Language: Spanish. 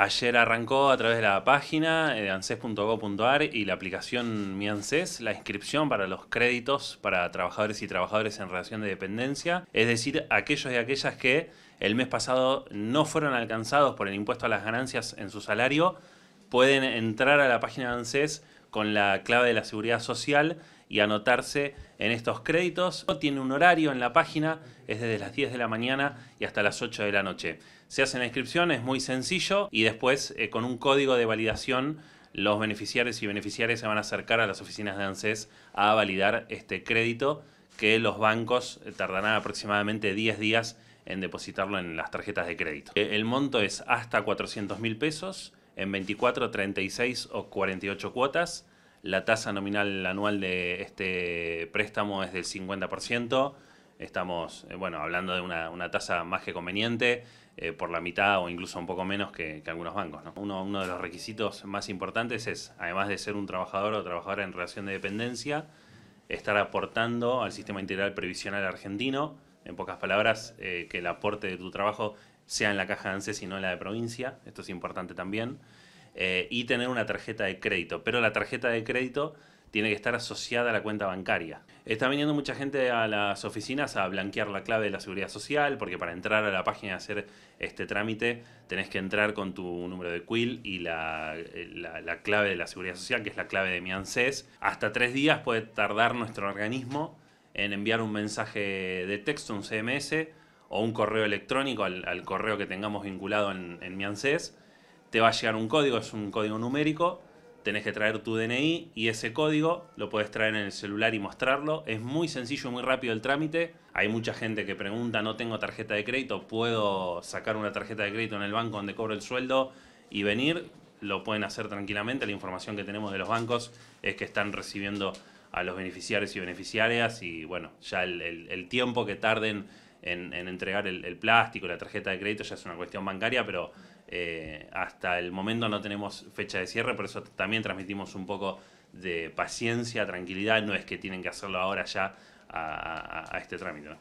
Ayer arrancó a través de la página eh, de anses.gov.ar y la aplicación Mi ANSES la inscripción para los créditos para trabajadores y trabajadores en relación de dependencia, es decir, aquellos y aquellas que el mes pasado no fueron alcanzados por el impuesto a las ganancias en su salario, pueden entrar a la página de ANSES con la clave de la seguridad social y anotarse en estos créditos. Tiene un horario en la página, es desde las 10 de la mañana y hasta las 8 de la noche. Se hace la inscripción, es muy sencillo y después eh, con un código de validación los beneficiarios y beneficiarias se van a acercar a las oficinas de ANSES a validar este crédito que los bancos eh, tardarán aproximadamente 10 días en depositarlo en las tarjetas de crédito. Eh, el monto es hasta 400 mil pesos en 24, 36 o 48 cuotas. La tasa nominal anual de este préstamo es del 50%. Estamos, eh, bueno, hablando de una, tasa más que conveniente, eh, por la mitad o incluso un poco menos que, algunos bancos. Uno, de los requisitos más importantes es, además de ser un trabajador o trabajadora en relación de dependencia, estar aportando al sistema integral previsional argentino. En pocas palabras, eh, que el aporte de tu trabajo sea en la caja de ANSES no en la de provincia, esto es importante también, eh, y tener una tarjeta de crédito, pero la tarjeta de crédito tiene que estar asociada a la cuenta bancaria. Está viniendo mucha gente a las oficinas a blanquear la clave de la seguridad social, porque para entrar a la página y hacer este trámite tenés que entrar con tu número de quill y eh, la, la clave de la seguridad social, que es la clave de mi ANSES. Hasta tres días puede tardar nuestro organismo en enviar un mensaje de texto, un CMS, o un correo electrónico al, correo que tengamos vinculado en, en mi ANSES, te va a llegar un código, es un código numérico, tenés que traer tu DNI y ese código lo puedes traer en el celular y mostrarlo. Es muy sencillo, muy rápido el trámite. Hay mucha gente que pregunta, no tengo tarjeta de crédito, puedo sacar una tarjeta de crédito en el banco donde cobro el sueldo y venir. Lo pueden hacer tranquilamente. La información que tenemos de los bancos es que están recibiendo a los beneficiarios y beneficiarias y bueno, ya el, el tiempo que tarden en, en entregar el, el, plástico, la tarjeta de crédito, ya es una cuestión bancaria, pero eh, hasta el momento no tenemos fecha de cierre, por eso también transmitimos un poco de paciencia, tranquilidad, no es que tienen que hacerlo ahora ya a, este trámite.